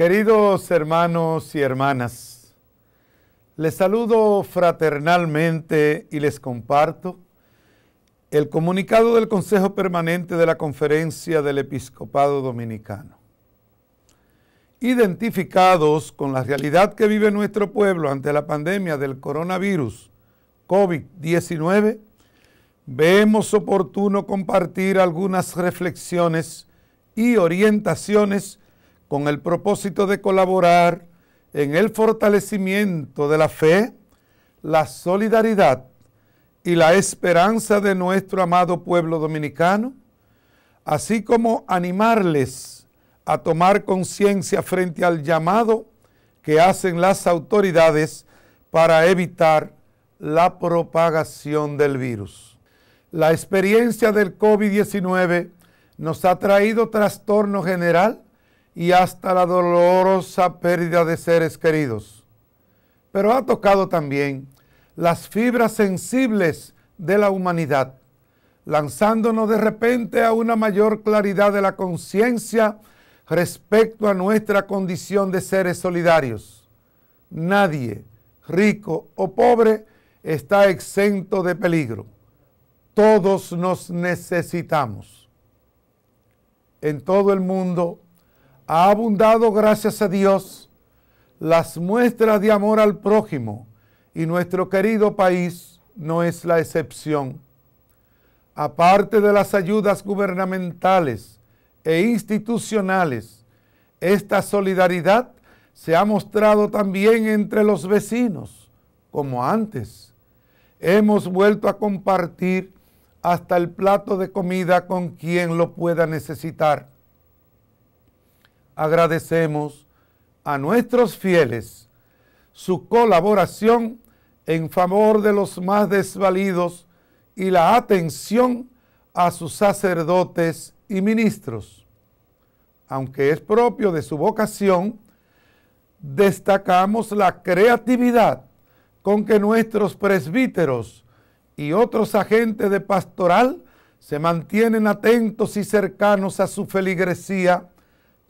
Queridos hermanos y hermanas, les saludo fraternalmente y les comparto el comunicado del Consejo Permanente de la Conferencia del Episcopado Dominicano. Identificados con la realidad que vive nuestro pueblo ante la pandemia del coronavirus COVID-19, vemos oportuno compartir algunas reflexiones y orientaciones con el propósito de colaborar en el fortalecimiento de la fe, la solidaridad y la esperanza de nuestro amado pueblo dominicano, así como animarles a tomar conciencia frente al llamado que hacen las autoridades para evitar la propagación del virus. La experiencia del COVID-19 nos ha traído trastorno general y hasta la dolorosa pérdida de seres queridos. Pero ha tocado también las fibras sensibles de la humanidad, lanzándonos de repente a una mayor claridad de la conciencia respecto a nuestra condición de seres solidarios. Nadie, rico o pobre, está exento de peligro. Todos nos necesitamos. En todo el mundo ha abundado, gracias a Dios, las muestras de amor al prójimo y nuestro querido país no es la excepción. Aparte de las ayudas gubernamentales e institucionales, esta solidaridad se ha mostrado también entre los vecinos, como antes. Hemos vuelto a compartir hasta el plato de comida con quien lo pueda necesitar agradecemos a nuestros fieles su colaboración en favor de los más desvalidos y la atención a sus sacerdotes y ministros. Aunque es propio de su vocación, destacamos la creatividad con que nuestros presbíteros y otros agentes de pastoral se mantienen atentos y cercanos a su feligresía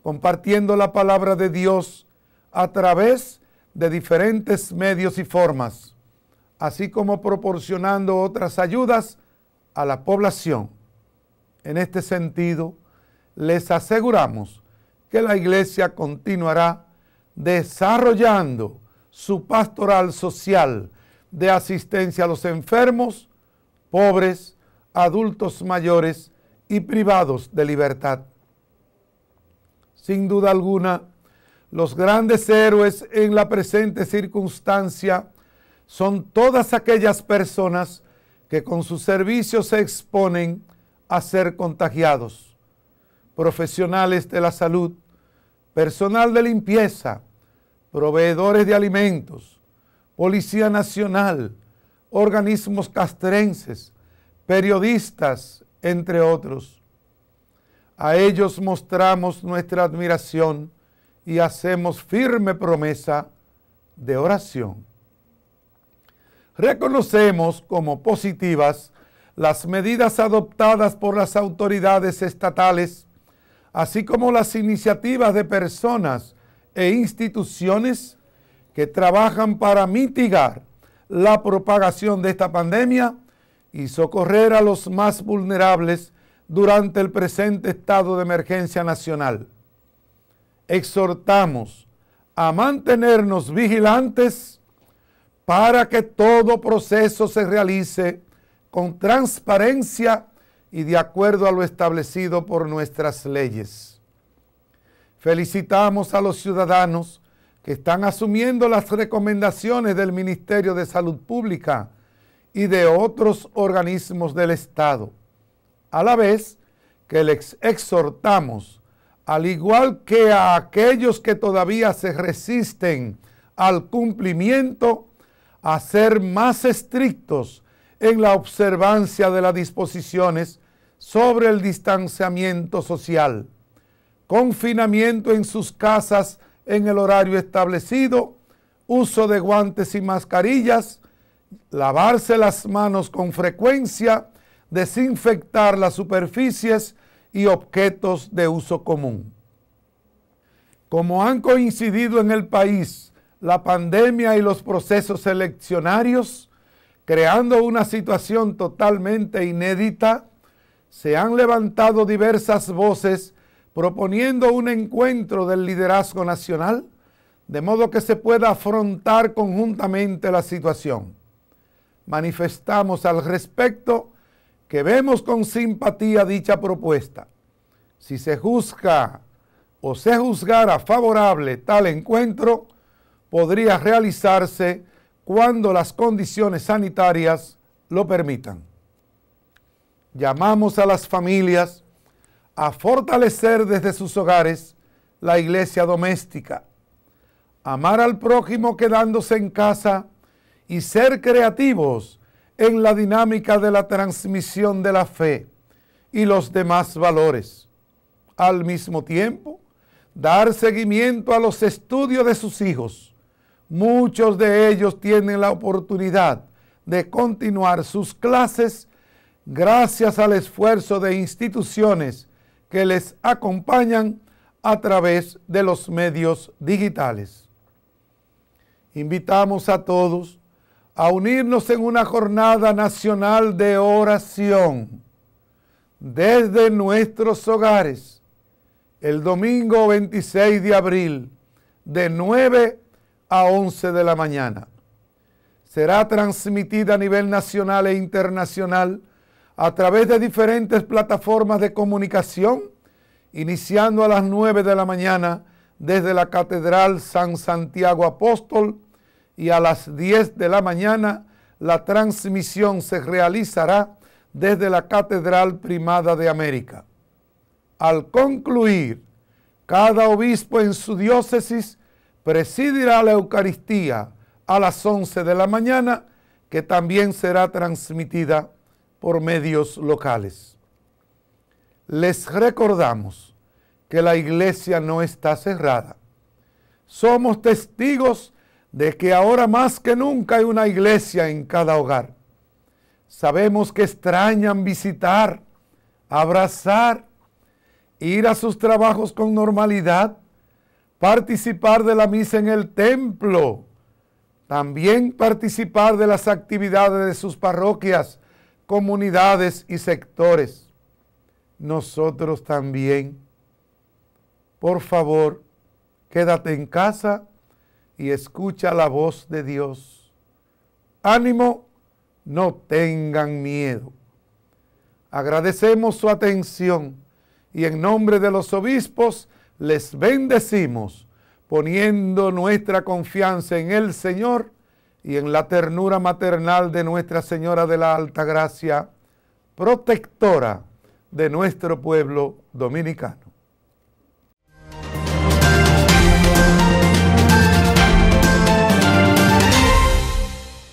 compartiendo la palabra de Dios a través de diferentes medios y formas, así como proporcionando otras ayudas a la población. En este sentido, les aseguramos que la Iglesia continuará desarrollando su pastoral social de asistencia a los enfermos, pobres, adultos mayores y privados de libertad. Sin duda alguna, los grandes héroes en la presente circunstancia son todas aquellas personas que con sus servicios se exponen a ser contagiados. Profesionales de la salud, personal de limpieza, proveedores de alimentos, Policía Nacional, organismos castrenses, periodistas, entre otros. A ellos mostramos nuestra admiración y hacemos firme promesa de oración. Reconocemos como positivas las medidas adoptadas por las autoridades estatales, así como las iniciativas de personas e instituciones que trabajan para mitigar la propagación de esta pandemia y socorrer a los más vulnerables durante el presente estado de emergencia nacional. Exhortamos a mantenernos vigilantes para que todo proceso se realice con transparencia y de acuerdo a lo establecido por nuestras leyes. Felicitamos a los ciudadanos que están asumiendo las recomendaciones del Ministerio de Salud Pública y de otros organismos del Estado a la vez que les exhortamos, al igual que a aquellos que todavía se resisten al cumplimiento, a ser más estrictos en la observancia de las disposiciones sobre el distanciamiento social, confinamiento en sus casas en el horario establecido, uso de guantes y mascarillas, lavarse las manos con frecuencia, desinfectar las superficies y objetos de uso común. Como han coincidido en el país la pandemia y los procesos eleccionarios, creando una situación totalmente inédita, se han levantado diversas voces proponiendo un encuentro del liderazgo nacional, de modo que se pueda afrontar conjuntamente la situación. Manifestamos al respecto que vemos con simpatía dicha propuesta. Si se juzga o se juzgara favorable tal encuentro, podría realizarse cuando las condiciones sanitarias lo permitan. Llamamos a las familias a fortalecer desde sus hogares la iglesia doméstica, amar al prójimo quedándose en casa y ser creativos en la dinámica de la transmisión de la fe y los demás valores. Al mismo tiempo, dar seguimiento a los estudios de sus hijos. Muchos de ellos tienen la oportunidad de continuar sus clases gracias al esfuerzo de instituciones que les acompañan a través de los medios digitales. Invitamos a todos a unirnos en una jornada nacional de oración desde nuestros hogares el domingo 26 de abril de 9 a 11 de la mañana. Será transmitida a nivel nacional e internacional a través de diferentes plataformas de comunicación, iniciando a las 9 de la mañana desde la Catedral San Santiago Apóstol, y a las 10 de la mañana la transmisión se realizará desde la Catedral Primada de América. Al concluir, cada obispo en su diócesis presidirá la Eucaristía a las 11 de la mañana, que también será transmitida por medios locales. Les recordamos que la iglesia no está cerrada. Somos testigos de que ahora más que nunca hay una iglesia en cada hogar. Sabemos que extrañan visitar, abrazar, ir a sus trabajos con normalidad, participar de la misa en el templo, también participar de las actividades de sus parroquias, comunidades y sectores. Nosotros también. Por favor, quédate en casa y escucha la voz de Dios. Ánimo, no tengan miedo. Agradecemos su atención y en nombre de los obispos les bendecimos, poniendo nuestra confianza en el Señor y en la ternura maternal de Nuestra Señora de la Alta Gracia, protectora de nuestro pueblo dominicano.